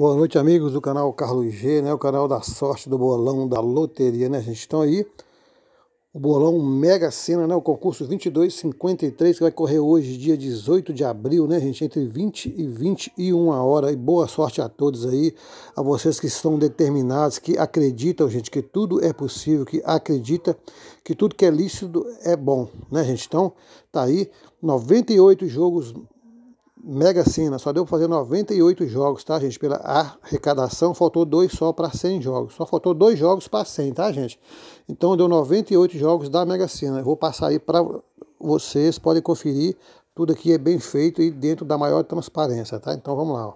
Boa noite, amigos do canal Carlos G, né? O canal da sorte do bolão da loteria, né? A gente estão aí. O bolão Mega Sena, né? O concurso 2253 que vai correr hoje, dia 18 de abril, né, gente? Entre 20 e 21 hora. E boa sorte a todos aí, a vocês que estão determinados, que acreditam, gente, que tudo é possível, que acredita que tudo que é lícito é bom, né, gente? Então, tá aí 98 jogos Mega Sena só deu para fazer 98 jogos, tá, gente? Pela arrecadação, faltou dois só para 100 jogos. Só faltou dois jogos para 100, tá, gente? Então deu 98 jogos da Mega Sena. Eu vou passar aí para vocês, podem conferir. Tudo aqui é bem feito e dentro da maior transparência, tá? Então vamos lá, ó.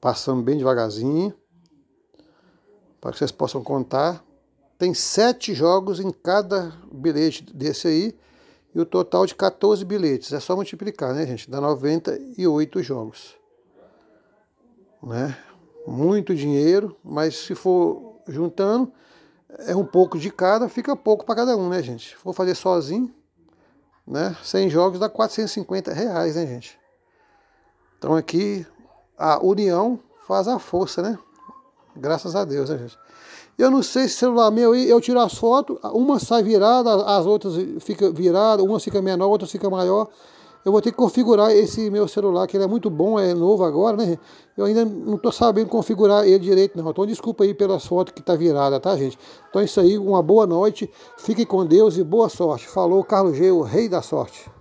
Passando bem devagarzinho. Para que vocês possam contar. Tem sete jogos em cada bilhete desse aí e o total de 14 bilhetes. É só multiplicar, né, gente? Dá 98 jogos. Né? Muito dinheiro, mas se for juntando, é um pouco de cada, fica pouco para cada um, né, gente? vou fazer sozinho, né? 100 jogos dá 450 reais, né, gente? Então aqui a união faz a força, né? Graças a Deus, né, gente? Eu não sei se celular meu aí, eu tiro as fotos, uma sai virada, as outras fica virada, uma fica menor, outra fica maior. Eu vou ter que configurar esse meu celular, que ele é muito bom, é novo agora, né? Eu ainda não estou sabendo configurar ele direito, não. Então desculpa aí pelas fotos que tá virada, tá, gente? Então é isso aí, uma boa noite, fique com Deus e boa sorte. Falou Carlos G, o rei da sorte.